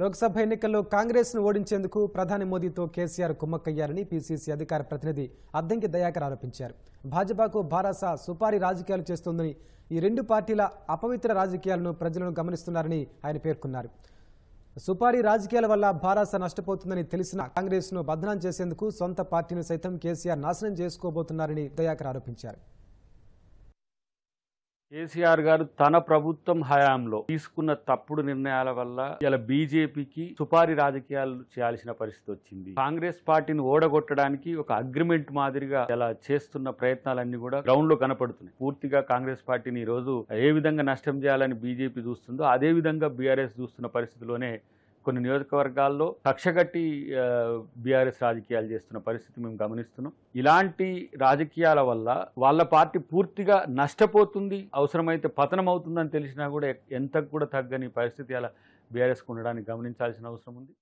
లోక్సభ ఎన్నికల్లో కాంగ్రెస్ను ఓడించేందుకు ప్రధాని మోదీతో కేసీఆర్ కుమ్మక్కయ్యారని పీసీసీ అధికార ప్రతినిధి అద్దంకి దయాకర్ ఆరోపించారు భాజపాకు భారాస సుపారీ రాజకీయాలు చేస్తోందని ఈ రెండు పార్టీల అపవిత్ర రాజకీయాలను ప్రజలను గమనిస్తున్నారని ఆయన పేర్కొన్నారు సుపారీ రాజకీయాల వల్ల భారాస నష్టపోతుందని తెలిసిన కాంగ్రెస్ను బద్నాం చేసేందుకు సొంత పార్టీని సైతం కేసీఆర్ నాశనం చేసుకోబోతున్నారని దయాకర్ ఆరోపించారు కేసీఆర్ గారు తన ప్రభుత్వం హయాంలో తీసుకున్న తప్పుడు నిర్ణయాల వల్ల ఇలా బీజేపీకి సుపారి రాజకీయాలు చేయాల్సిన పరిస్థితి వచ్చింది కాంగ్రెస్ పార్టీని ఓడగొట్టడానికి ఒక అగ్రిమెంట్ మాదిరిగా ఇలా చేస్తున్న ప్రయత్నాలన్నీ కూడా గ్రౌండ్ లో కనపడుతున్నాయి పూర్తిగా కాంగ్రెస్ పార్టీని ఈ రోజు ఏ విధంగా నష్టం చేయాలని బీజేపీ చూస్తుందో అదే విధంగా బీఆర్ఎస్ చూస్తున్న పరిస్థితిలోనే కొన్ని నియోజకవర్గాల్లో కక్షగట్టి బీఆర్ఎస్ రాజకీయాలు చేస్తున్న పరిస్థితి మేము గమనిస్తున్నాం ఇలాంటి రాజకీయాల వల్ల వాళ్ళ పార్టీ పూర్తిగా నష్టపోతుంది అవసరమైతే పతనం అవుతుందని తెలిసినా కూడా ఎంత కూడా తగ్గని పరిస్థితి అలా బీఆర్ఎస్కు ఉండడానికి గమనించాల్సిన అవసరం ఉంది